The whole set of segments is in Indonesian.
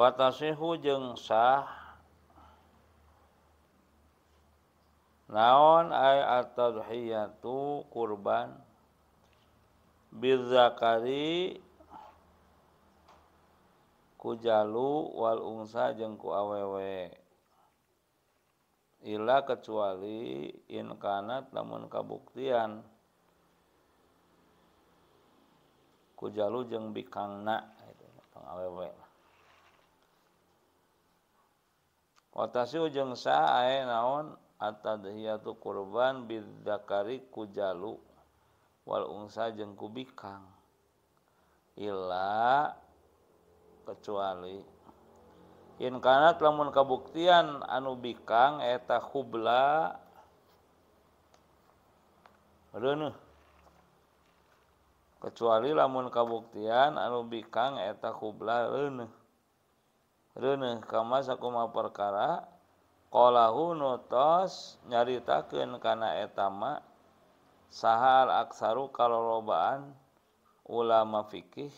batahu jengsah Hai naon air atauhitu kurban Hai birzaari Hai kujaluwalungsa jengku awew Hai Ila kecuali inkanaat namun kabuktian Hai kujalu jengmbi kangnak pengawewe otasi ujungsa naon athi korban biddakariikujalu Walungsaajengkubikan Ila kecuali inkana lamun kabuktian anubi Kag eta kubla Hai Hai kecuali lamun kabuktian anubi Kang eta kublaren Reneh kama sakuma perkara kolahu nutos nyaritakeun kana etama sahal aksaru kalorobaan ulama fikih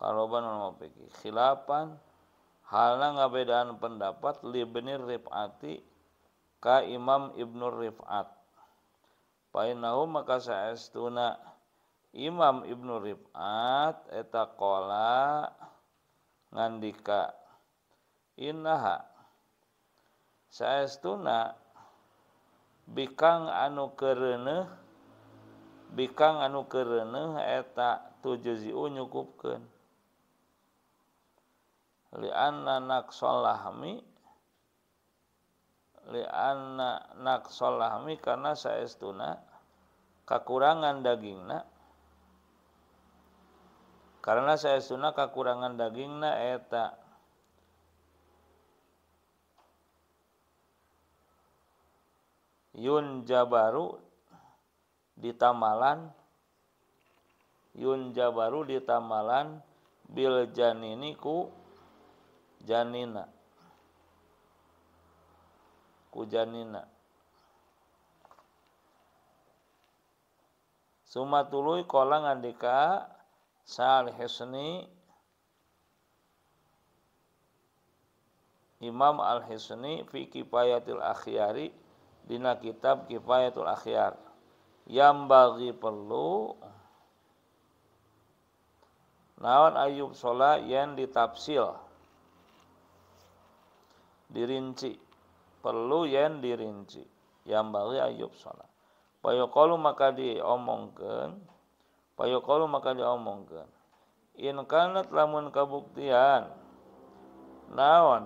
Kalorobaan ulama fikih Khilapan halna ngabedaan pendapat libni rifati ka imam ibnu rifat painahu maka saya imam ibnu rifat eta kolah. dika inna Hai saya tununa bikang anu kereneh bikan anu kerenneak 7yukupkan Hai linakshomi Hai li anaknakshomi karena saya tununa kakurangan dagingnak karena saya sunnah kekurangan dagingna eta Yun Jabaru di Tamalan Yun Jabaru di Tamalan Bil janiniku, Janina ku Janina Sumatului kolang andika. Salih Hisni Imam Al-Hisni fi Kifayatil Akhyari dina kitab Kifayatul Akhyar yang bagi perlu naon Ayub Sola yang ditafsil dirinci perlu yang dirinci yang bagi Ayub Sola Payokalu maka diomongkan kalau maka omongkan. In kanat lamun kabuktian. Naon.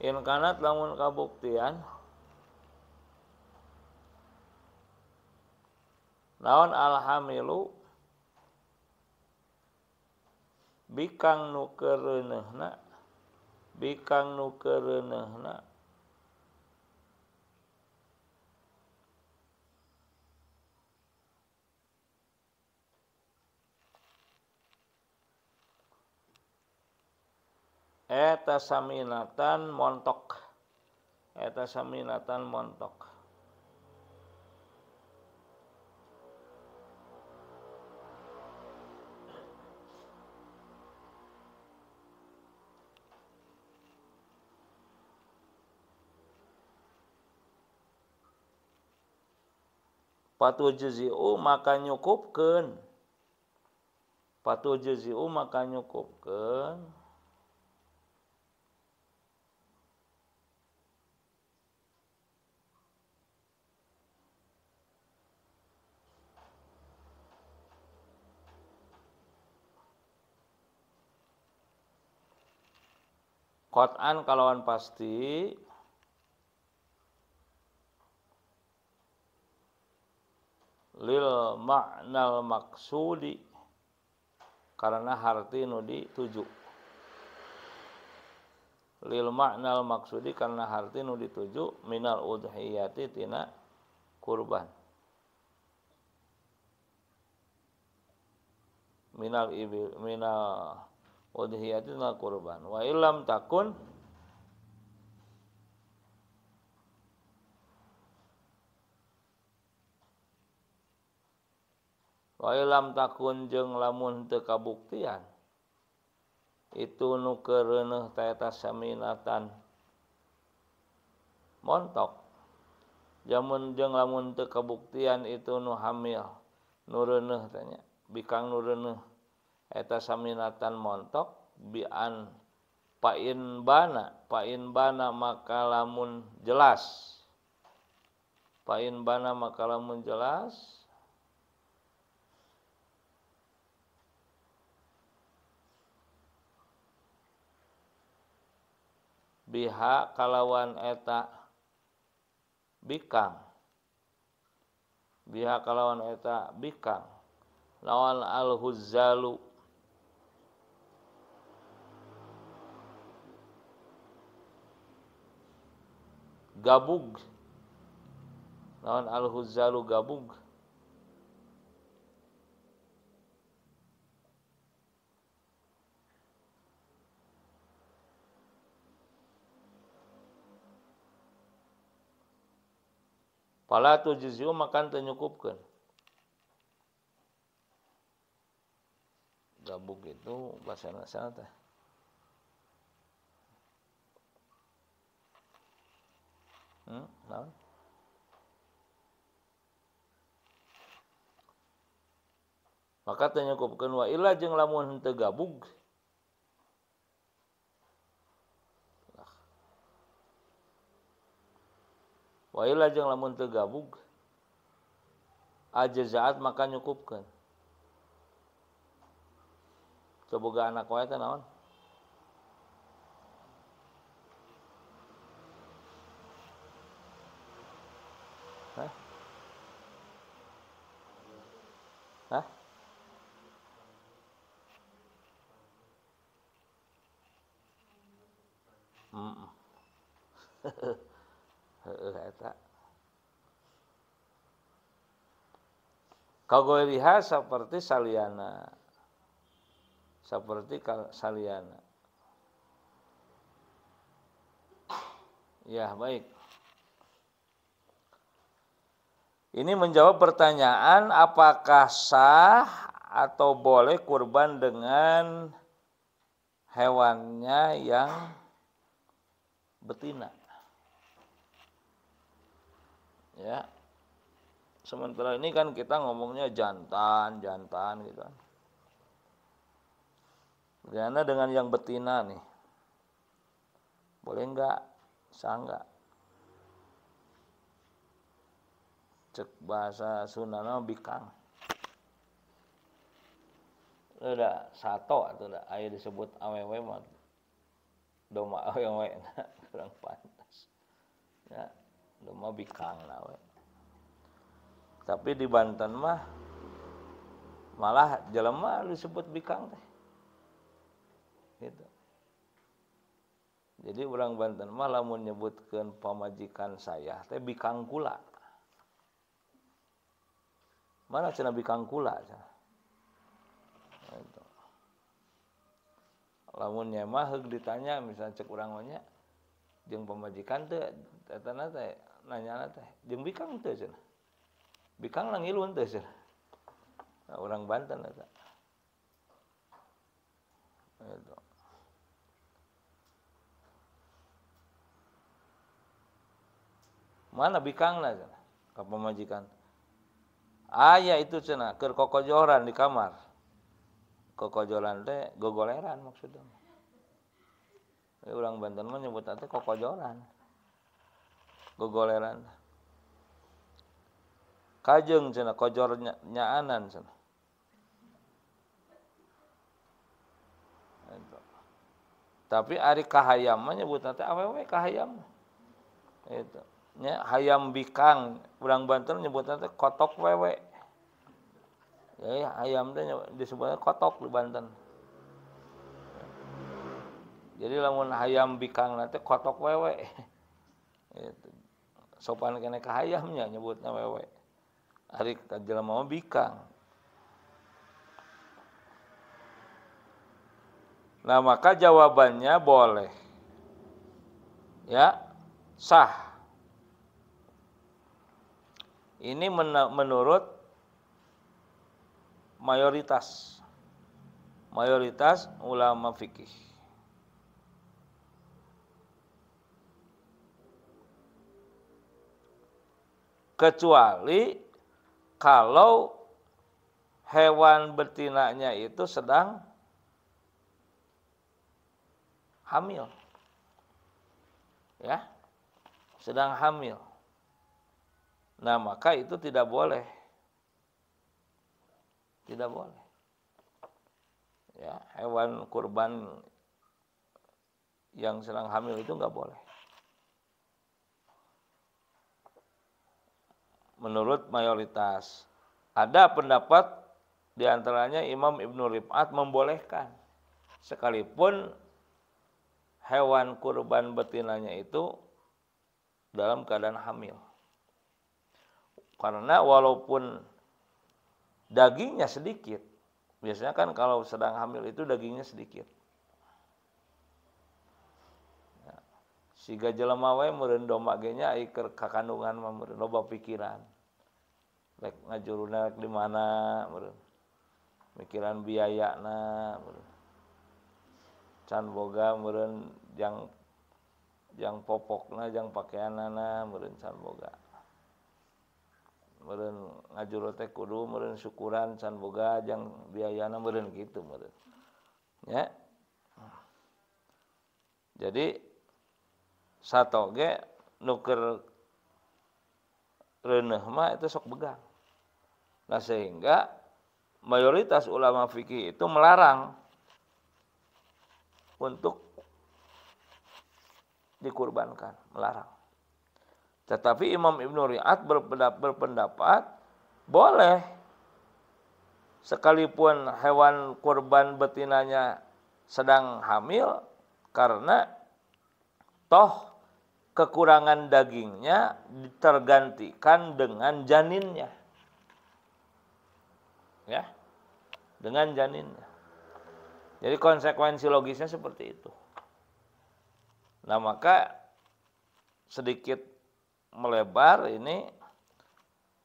In kanat lamun kabuktian. Naon alhamilu bikan nukereh bikang nukereh Hai eta saminatan montketaminatan montk patu juzi'u oh, maka nyukupkan patu juzi'u oh, maka nyukupkan Kot'an kalawan pasti lil maknal maksudi karena harti nu dituju lil maknal maksudi karena harti nu dituju minal udhiyati tina kurban minal ibil minal udhiyati tina kurban wa ilam takun tak labuktian itu Nu keminatan montok jamun jeng lamun kekabuktian itu Nuh hamil nur tanya bikanminatan mont bi bana bana maka lamun jelas Pa bana maka lamun jelas biha kalawan eta bikang biha kalawan eta bikang lawan al huzzalu gabug lawan al huzzalu gabug Pala tu jizyu makan tenyukupkan. Gabuk itu bahasa nasal teh. Hmm, nah. Maka tenyukupkan wa ilah jeung lamun henteu gabug Waila jeung lamun teu gabug zaat maka Coba gak anak wae teh naon? Hah? Hah? Hmm. eta lihat seperti saliana seperti saliana ya baik ini menjawab pertanyaan apakah sah atau boleh kurban dengan hewannya yang betina ya sementara ini kan kita ngomongnya jantan jantan gitu bagaimana dengan yang betina nih boleh nggak sah nggak cek bahasa sunana bikang udah sato atau udah ayo disebut awewe mah doma awewe kurang pantas ya lu mau bikang nawe tapi di Banten mah malah jelema disebut bikang teh gitu jadi orang Banten mah lamun nyebutkan pamajikan saya teh bikang kula mana cina bikang kula cina gitu. lamun nyemah ditanya misalnya cek orang banyak jeung pemajikan teh teh nanya teh jeng bikang itu aja bikang ilu teu aja nah, orang Banten eta itu mana bikang lah cenah ka ayah iya itu cina ke kokojoran di kamar kokojoran teh gogoleran maksudnya orang Banten menyebut nanti kokojoran gogoleran kajeng cina kojor nyaanan cina tapi ari kahayam buat nanti awewe kahayam itu nya hayam bikang urang banten nyebut nanti kotok wewe ya, ya hayam teh disebutnya kotok di Banten jadi lamun hayam bikang nanti kotok wewe itu sopan kene kahayamnya nyebutnya wewe hari kita jalan mau bikang nah maka jawabannya boleh ya sah ini menurut mayoritas mayoritas ulama fikih kecuali kalau hewan betinanya itu sedang hamil. Ya. Sedang hamil. Nah, maka itu tidak boleh. Tidak boleh. Ya, hewan kurban yang sedang hamil itu nggak boleh. menurut mayoritas. Ada pendapat diantaranya Imam Ibnu Rib'at membolehkan. Sekalipun hewan kurban betinanya itu dalam keadaan hamil. Karena walaupun dagingnya sedikit, biasanya kan kalau sedang hamil itu dagingnya sedikit. Ya. Siga jelema wae meureun domba ge keur kandungan mah pikiran ngajuruna rek di mana mikiran biaya na can boga meren yang yang popokna yang pakaianana meren can boga meren ngajuro teh kudu meren syukuran can boga yang biayana meren gitu meren ya jadi satu ge nuker reneh mah itu sok begang Nah sehingga mayoritas ulama fikih itu melarang untuk dikurbankan, melarang. Tetapi Imam Ibn Riyad berpendapat, berpendapat boleh sekalipun hewan kurban betinanya sedang hamil karena toh kekurangan dagingnya tergantikan dengan janinnya ya dengan janin. Jadi konsekuensi logisnya seperti itu. Nah, maka sedikit melebar ini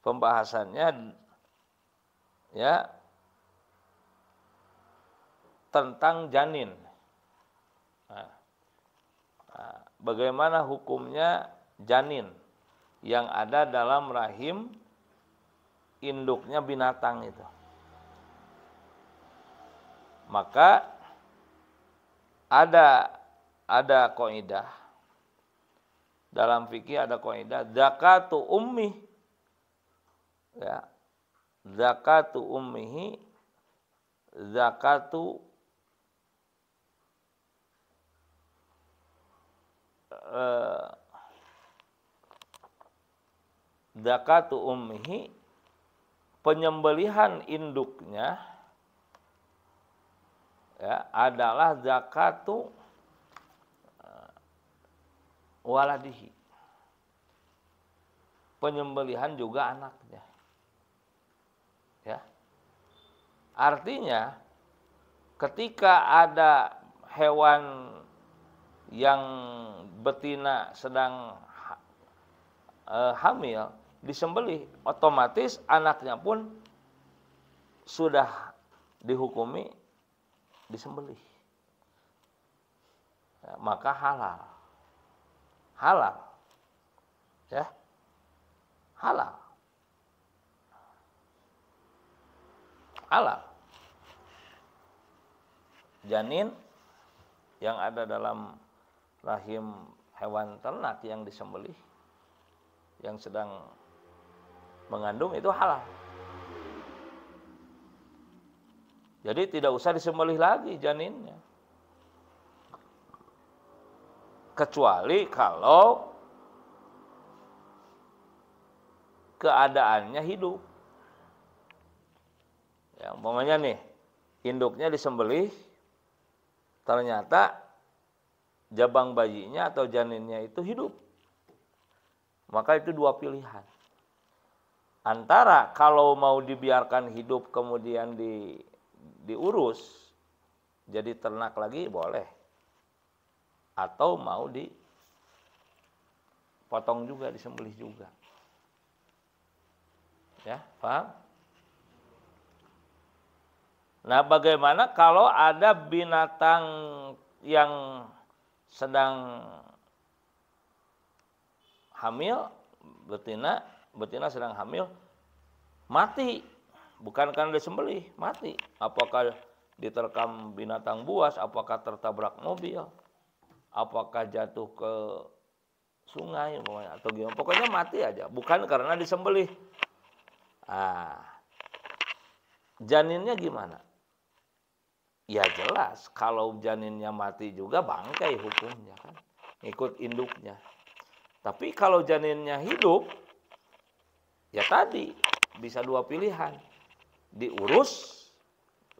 pembahasannya ya tentang janin. Nah, nah, bagaimana hukumnya janin yang ada dalam rahim induknya binatang itu? maka ada ada kaidah dalam fikih ada kaidah zakatu ummi ya zakatu ummihi zakatu eh, zakatu ummihi penyembelihan induknya ya, adalah zakatu eh, waladihi. Penyembelihan juga anaknya. Ya. Artinya ketika ada hewan yang betina sedang eh, hamil disembelih, otomatis anaknya pun sudah dihukumi disembelih. Ya, maka halal. Halal. Ya. Halal. Halal. Janin yang ada dalam rahim hewan ternak yang disembelih yang sedang mengandung itu halal. Jadi tidak usah disembelih lagi janinnya. Kecuali kalau keadaannya hidup. Ya, umpamanya nih, induknya disembelih, ternyata jabang bayinya atau janinnya itu hidup. Maka itu dua pilihan. Antara kalau mau dibiarkan hidup kemudian di diurus jadi ternak lagi boleh atau mau dipotong juga disembelih juga ya paham nah bagaimana kalau ada binatang yang sedang hamil betina betina sedang hamil mati bukan karena disembelih mati apakah diterkam binatang buas apakah tertabrak mobil apakah jatuh ke sungai atau gimana pokoknya mati aja bukan karena disembelih ah janinnya gimana ya jelas kalau janinnya mati juga bangkai hukumnya kan ikut induknya tapi kalau janinnya hidup ya tadi bisa dua pilihan diurus,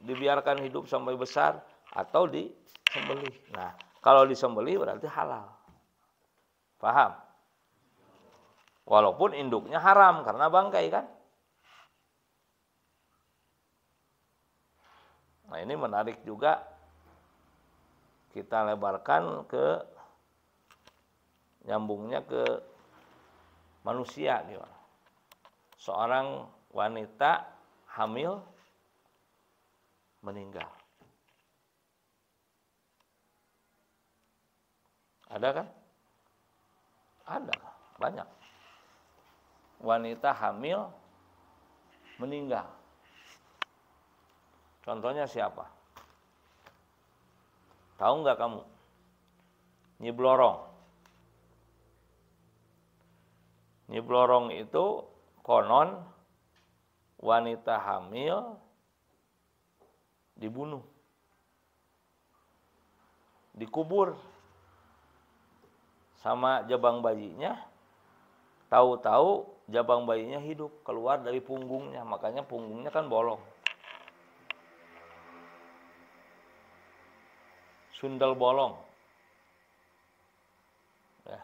dibiarkan hidup sampai besar atau disembelih. Nah, kalau disembelih berarti halal. Paham? Walaupun induknya haram karena bangkai kan? Nah, ini menarik juga kita lebarkan ke nyambungnya ke manusia gimana. Seorang wanita hamil, meninggal. Ada kan? Ada, banyak. Wanita hamil meninggal. Contohnya siapa? Tahu nggak kamu? Nyiblorong. Nyiblorong itu konon wanita hamil dibunuh, dikubur sama jabang bayinya. Tahu-tahu jabang bayinya hidup keluar dari punggungnya, makanya punggungnya kan bolong. Sundal bolong. Ya.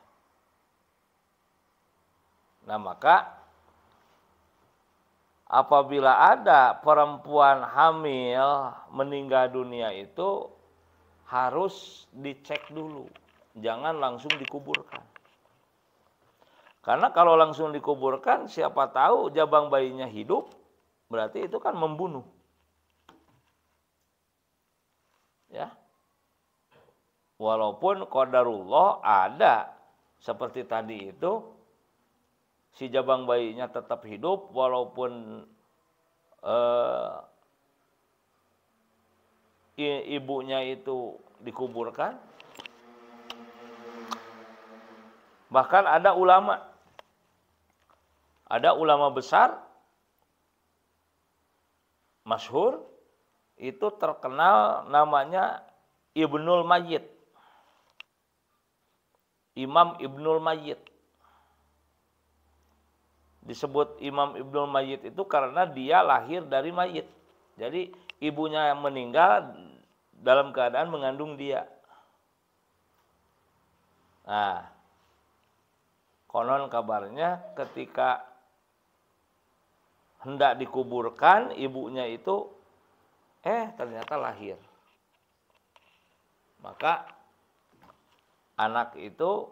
Nah maka apabila ada perempuan hamil meninggal dunia itu harus dicek dulu. Jangan langsung dikuburkan. Karena kalau langsung dikuburkan siapa tahu jabang bayinya hidup berarti itu kan membunuh. Ya. Walaupun kodarullah ada seperti tadi itu si jabang bayinya tetap hidup walaupun uh, ibunya itu dikuburkan. Bahkan ada ulama, ada ulama besar, masyhur, itu terkenal namanya Ibnul Majid. Imam Ibnul Majid disebut Imam Ibnu Mayyit itu karena dia lahir dari mayit. Jadi ibunya yang meninggal dalam keadaan mengandung dia. Nah, konon kabarnya ketika hendak dikuburkan ibunya itu eh ternyata lahir. Maka anak itu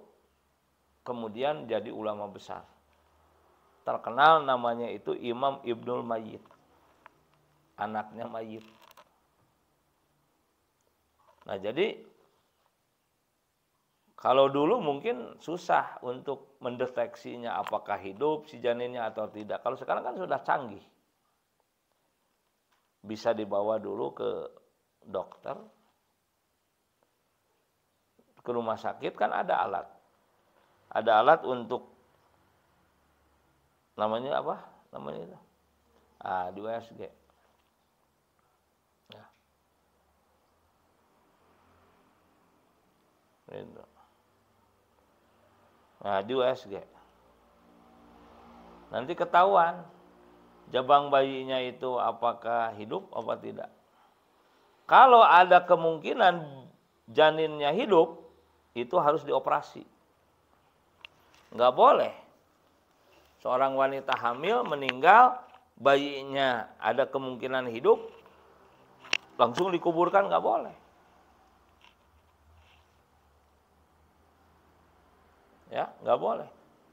kemudian jadi ulama besar terkenal namanya itu Imam Ibnul Mayyit. Anaknya Mayyit. Nah, jadi kalau dulu mungkin susah untuk mendeteksinya apakah hidup si janinnya atau tidak. Kalau sekarang kan sudah canggih. Bisa dibawa dulu ke dokter. Ke rumah sakit kan ada alat. Ada alat untuk namanya apa namanya itu ah di USG ya. itu nah di USG nanti ketahuan jabang bayinya itu apakah hidup apa tidak kalau ada kemungkinan janinnya hidup itu harus dioperasi nggak boleh seorang wanita hamil meninggal bayinya ada kemungkinan hidup langsung dikuburkan nggak boleh ya nggak boleh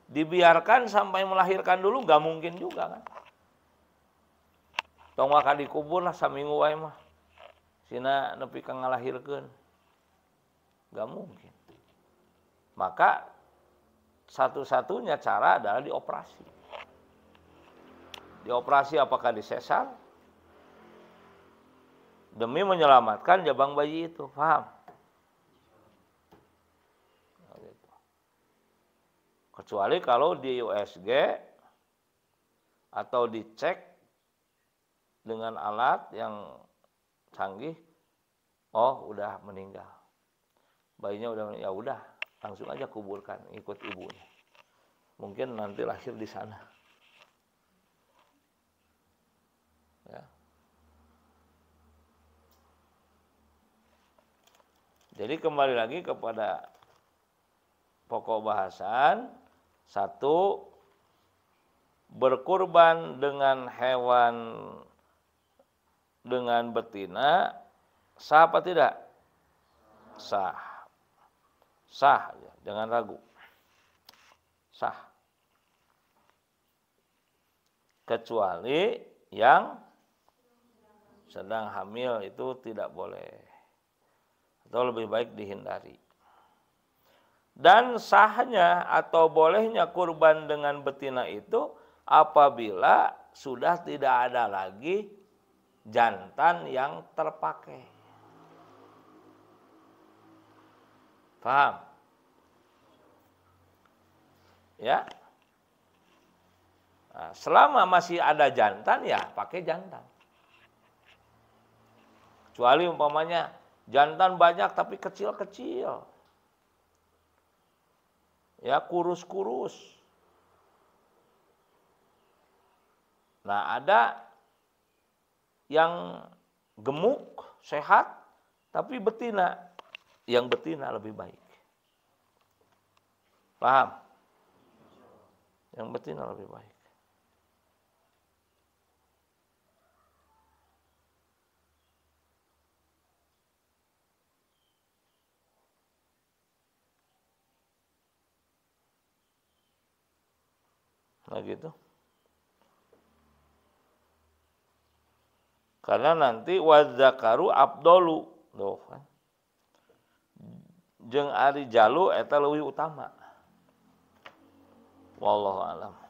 dibiarkan sampai melahirkan dulu nggak mungkin juga kan tong akan dikubur lah seminggu wae mah sina nepi kang ngalahirkeun nggak mungkin maka satu-satunya cara adalah dioperasi. Dioperasi apakah sesar? Demi menyelamatkan jabang bayi itu, paham? Kecuali kalau di USG atau dicek dengan alat yang canggih, oh udah meninggal. Bayinya udah ya udah langsung aja kuburkan ikut ibunya mungkin nanti lahir di sana ya jadi kembali lagi kepada pokok bahasan satu berkurban dengan hewan dengan betina sah apa tidak sah sah ya, jangan ragu sah kecuali yang sedang hamil itu tidak boleh atau lebih baik dihindari dan sahnya atau bolehnya kurban dengan betina itu apabila sudah tidak ada lagi jantan yang terpakai Paham? Ya. Nah, selama masih ada jantan ya pakai jantan. Kecuali umpamanya jantan banyak tapi kecil-kecil. Ya kurus-kurus. Nah, ada yang gemuk, sehat tapi betina yang betina lebih baik. Paham? Yang betina lebih baik. Nah gitu. Karena nanti wazakaru abdolu. Loh kan. jeung Ari Jalu wi utama wall alam